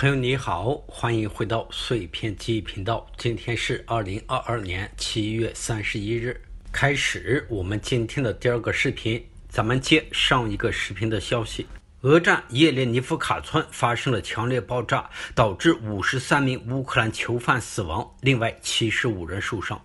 朋友你好，欢迎回到碎片记忆频道。今天是二零二二年七月三十一日，开始我们今天的第二个视频。咱们接上一个视频的消息，俄战叶列尼夫卡村发生了强烈爆炸，导致五十三名乌克兰囚犯死亡，另外七十五人受伤。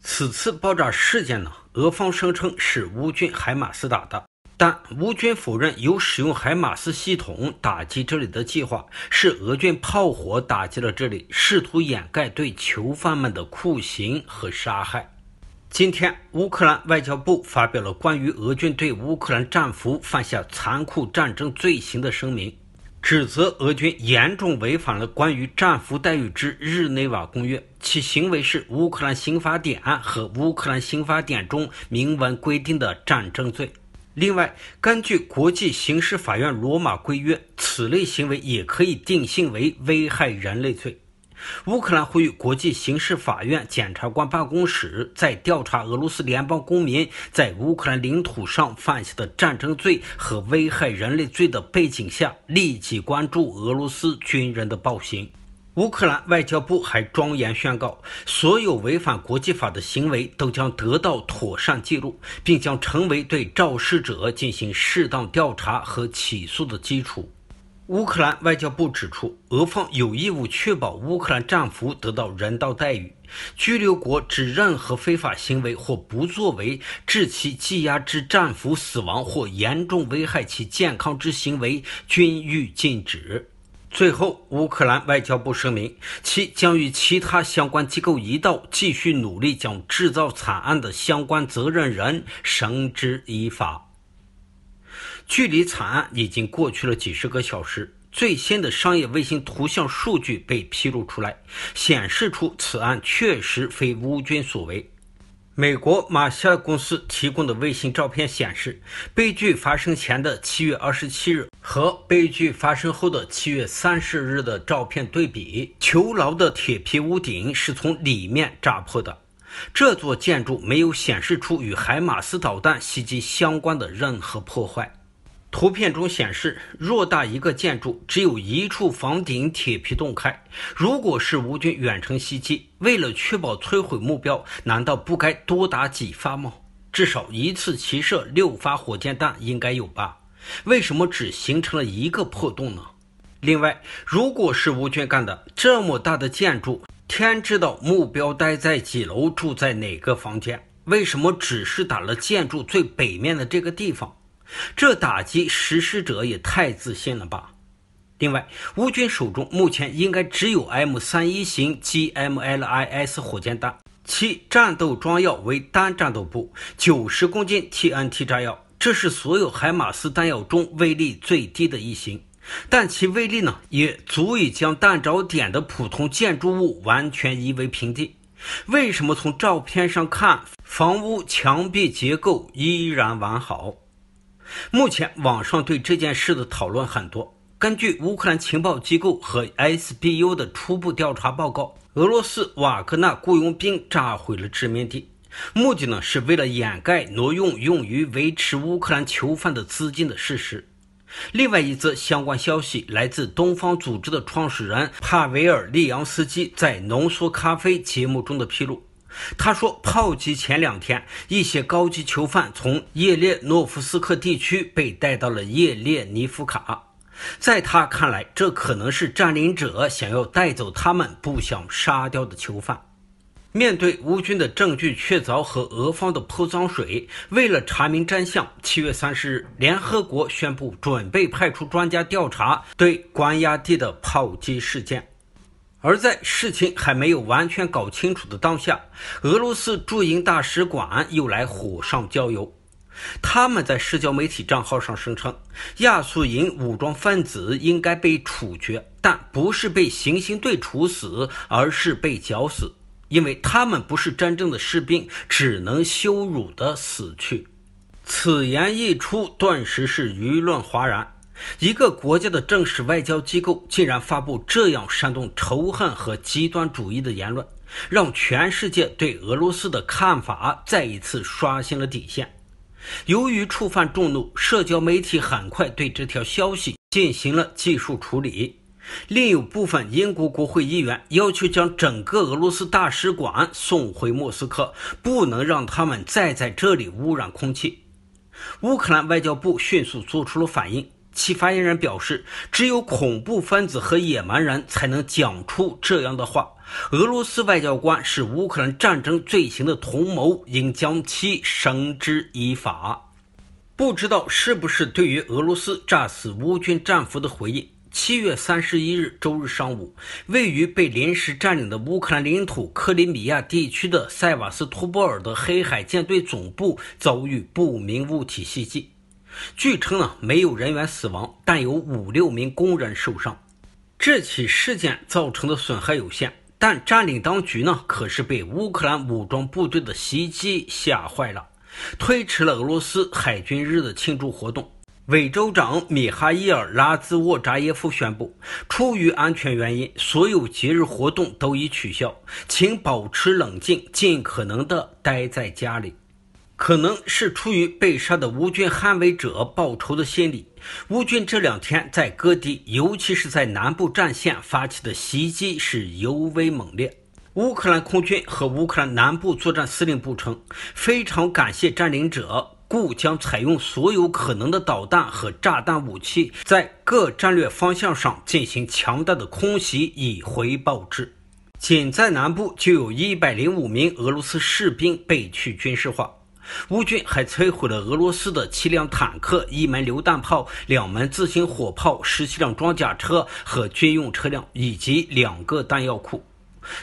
此次爆炸事件呢，俄方声称是乌军海马斯打的。但乌军否认有使用海马斯系统打击这里的计划，是俄军炮火打击了这里，试图掩盖对囚犯们的酷刑和杀害。今天，乌克兰外交部发表了关于俄军对乌克兰战俘犯下残酷战争罪行的声明，指责俄军严重违反了关于战俘待遇之日内瓦公约，其行为是乌克兰刑法典和乌克兰刑法典中明文规定的战争罪。另外，根据国际刑事法院罗马规约，此类行为也可以定性为危害人类罪。乌克兰呼吁国际刑事法院检察官办公室在调查俄罗斯联邦公民在乌克兰领土上犯下的战争罪和危害人类罪的背景下，立即关注俄罗斯军人的暴行。乌克兰外交部还庄严宣告，所有违反国际法的行为都将得到妥善记录，并将成为对肇事者进行适当调查和起诉的基础。乌克兰外交部指出，俄方有义务确保乌克兰战俘得到人道待遇。拘留国指任何非法行为或不作为，致其羁押之战俘死亡或严重危害其健康之行为，均予禁止。最后，乌克兰外交部声明，其将与其他相关机构一道继续努力，将制造惨案的相关责任人绳之以法。距离惨案已经过去了几十个小时，最新的商业卫星图像数据被披露出来，显示出此案确实非乌军所为。美国马歇尔公司提供的卫星照片显示，悲剧发生前的七月二十七日。和悲剧发生后的七月三十日的照片对比，囚牢的铁皮屋顶是从里面炸破的。这座建筑没有显示出与海马斯导弹袭击相关的任何破坏。图片中显示，偌大一个建筑只有一处房顶铁皮洞开。如果是无军远程袭击，为了确保摧毁目标，难道不该多打几发吗？至少一次齐射六发火箭弹应该有吧？为什么只形成了一个破洞呢？另外，如果是乌军干的，这么大的建筑，天知道目标待在几楼，住在哪个房间？为什么只是打了建筑最北面的这个地方？这打击实施者也太自信了吧？另外，乌军手中目前应该只有 M 三一型 GMLIS 火箭弹，其战斗装药为单战斗部九十公斤 TNT 炸药。这是所有海马斯弹药中威力最低的一型，但其威力呢也足以将弹着点的普通建筑物完全夷为平地。为什么从照片上看，房屋墙壁结构依然完好？目前网上对这件事的讨论很多。根据乌克兰情报机构和 SBU 的初步调查报告，俄罗斯瓦格纳雇佣兵炸毁了殖民地。目的呢，是为了掩盖挪用用于维持乌克兰囚犯的资金的事实。另外一则相关消息来自东方组织的创始人帕维尔·利扬斯基在《浓缩咖啡》节目中的披露。他说，炮击前两天，一些高级囚犯从叶列诺夫斯克地区被带到了叶列尼夫卡。在他看来，这可能是占领者想要带走他们不想杀掉的囚犯。面对乌军的证据确凿和俄方的泼脏水，为了查明真相，七月三十日，联合国宣布准备派出专家调查对关押地的炮击事件。而在事情还没有完全搞清楚的当下，俄罗斯驻英大使馆又来火上浇油。他们在社交媒体账号上声称，亚速营武装分子应该被处决，但不是被行刑队处死，而是被绞死。因为他们不是真正的士兵，只能羞辱的死去。此言一出，顿时是舆论哗然。一个国家的正式外交机构竟然发布这样煽动仇恨和极端主义的言论，让全世界对俄罗斯的看法再一次刷新了底线。由于触犯众怒，社交媒体很快对这条消息进行了技术处理。另有部分英国国会议员要求将整个俄罗斯大使馆送回莫斯科，不能让他们再在这里污染空气。乌克兰外交部迅速做出了反应，其发言人表示：“只有恐怖分子和野蛮人才能讲出这样的话。”俄罗斯外交官是乌克兰战争罪行的同谋，应将其绳之以法。不知道是不是对于俄罗斯炸死乌军战俘的回应。七月三十一日周日上午，位于被临时占领的乌克兰领土克里米亚地区的塞瓦斯托波尔的黑海舰队总部遭遇不明物体袭击。据称呢，没有人员死亡，但有五六名工人受伤。这起事件造成的损害有限，但占领当局呢，可是被乌克兰武装部队的袭击吓坏了，推迟了俄罗斯海军日的庆祝活动。委州长米哈伊尔·拉兹沃扎耶夫宣布，出于安全原因，所有节日活动都已取消，请保持冷静，尽可能的待在家里。可能是出于被杀的乌军捍卫者报仇的心理，乌军这两天在各地，尤其是在南部战线发起的袭击是尤为猛烈。乌克兰空军和乌克兰南部作战司令部称，非常感谢占领者。故将采用所有可能的导弹和炸弹武器，在各战略方向上进行强大的空袭以回报之。仅在南部就有一百零五名俄罗斯士兵被去军事化。乌军还摧毁了俄罗斯的七辆坦克、一门榴弹炮、两门自行火炮、十七辆装甲车和军用车辆，以及两个弹药库。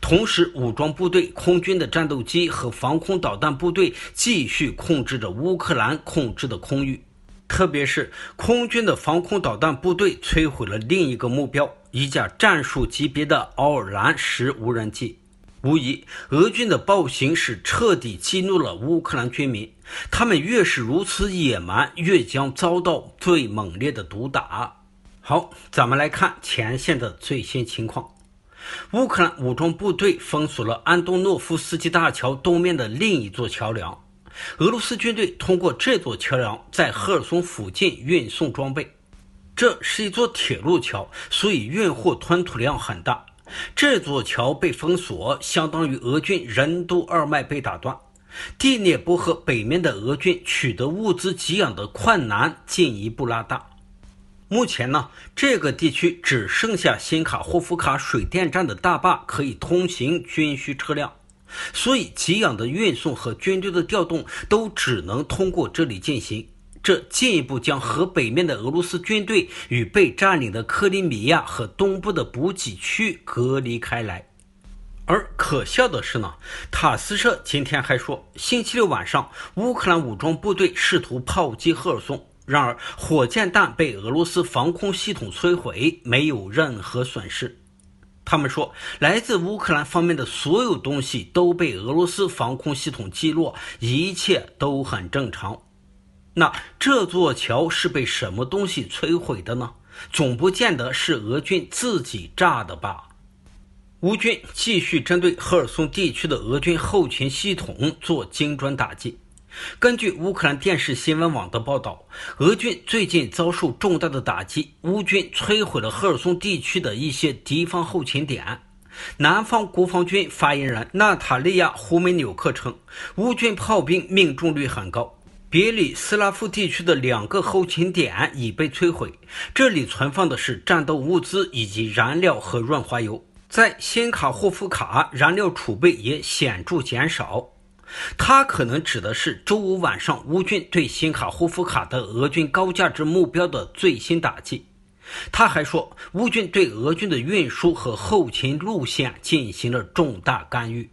同时，武装部队空军的战斗机和防空导弹部队继续控制着乌克兰控制的空域，特别是空军的防空导弹部队摧毁了另一个目标——一架战术级别的奥尔兰十无人机。无疑，俄军的暴行是彻底激怒了乌克兰军民，他们越是如此野蛮，越将遭到最猛烈的毒打。好，咱们来看前线的最新情况。乌克兰武装部队封锁了安东诺夫斯基大桥东面的另一座桥梁。俄罗斯军队通过这座桥梁在赫尔松附近运送装备。这是一座铁路桥，所以运货吞吐量很大。这座桥被封锁，相当于俄军人督二脉被打断，第聂伯河北面的俄军取得物资给养的困难进一步拉大。目前呢，这个地区只剩下新卡霍夫卡水电站的大坝可以通行军需车辆，所以给养的运送和军队的调动都只能通过这里进行。这进一步将河北面的俄罗斯军队与被占领的克里米亚和东部的补给区隔离开来。而可笑的是呢，塔斯社今天还说，星期六晚上乌克兰武装部队试图炮击赫尔松。然而，火箭弹被俄罗斯防空系统摧毁，没有任何损失。他们说，来自乌克兰方面的所有东西都被俄罗斯防空系统击落，一切都很正常。那这座桥是被什么东西摧毁的呢？总不见得是俄军自己炸的吧？乌军继续针对赫尔松地区的俄军后勤系统做精准打击。根据乌克兰电视新闻网的报道，俄军最近遭受重大的打击，乌军摧毁了赫尔松地区的一些敌方后勤点。南方国防军发言人娜塔莉亚·胡梅纽克称，乌军炮兵命中率很高，别里斯拉夫地区的两个后勤点已被摧毁，这里存放的是战斗物资以及燃料和润滑油。在新卡霍夫卡，燃料储备也显著减少。他可能指的是周五晚上乌军对新卡霍夫卡的俄军高价值目标的最新打击。他还说，乌军对俄军的运输和后勤路线进行了重大干预。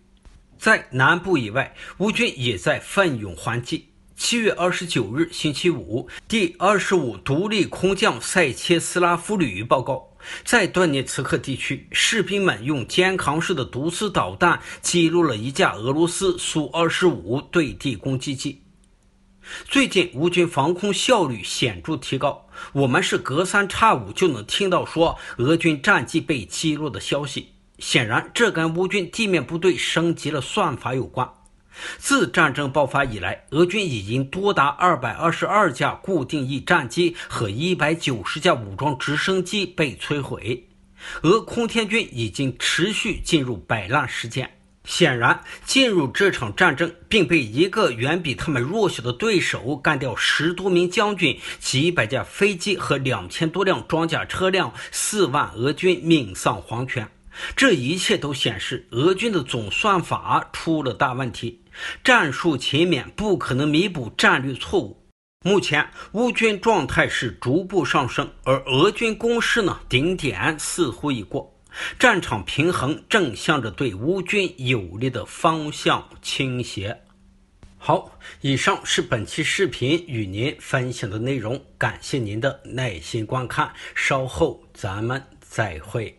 在南部以外，乌军也在奋勇还击。七月二十九日星期五，第二十五独立空降塞切斯拉夫旅报告。在顿涅茨克地区，士兵们用肩扛式的毒刺导弹击落了一架俄罗斯苏 -25 对地攻击机。最近，乌军防空效率显著提高，我们是隔三差五就能听到说俄军战机被击落的消息。显然，这跟乌军地面部队升级了算法有关。自战争爆发以来，俄军已经多达二百二十二架固定翼战机和一百九十架武装直升机被摧毁。俄空天军已经持续进入摆烂时间。显然，进入这场战争并被一个远比他们弱小的对手干掉十多名将军、几百架飞机和两千多辆装甲车辆、四万俄军命丧黄泉。这一切都显示俄军的总算法出了大问题，战术勤勉不可能弥补战略错误。目前乌军状态是逐步上升，而俄军攻势呢顶点似乎已过，战场平衡正向着对乌军有利的方向倾斜。好，以上是本期视频与您分享的内容，感谢您的耐心观看，稍后咱们再会。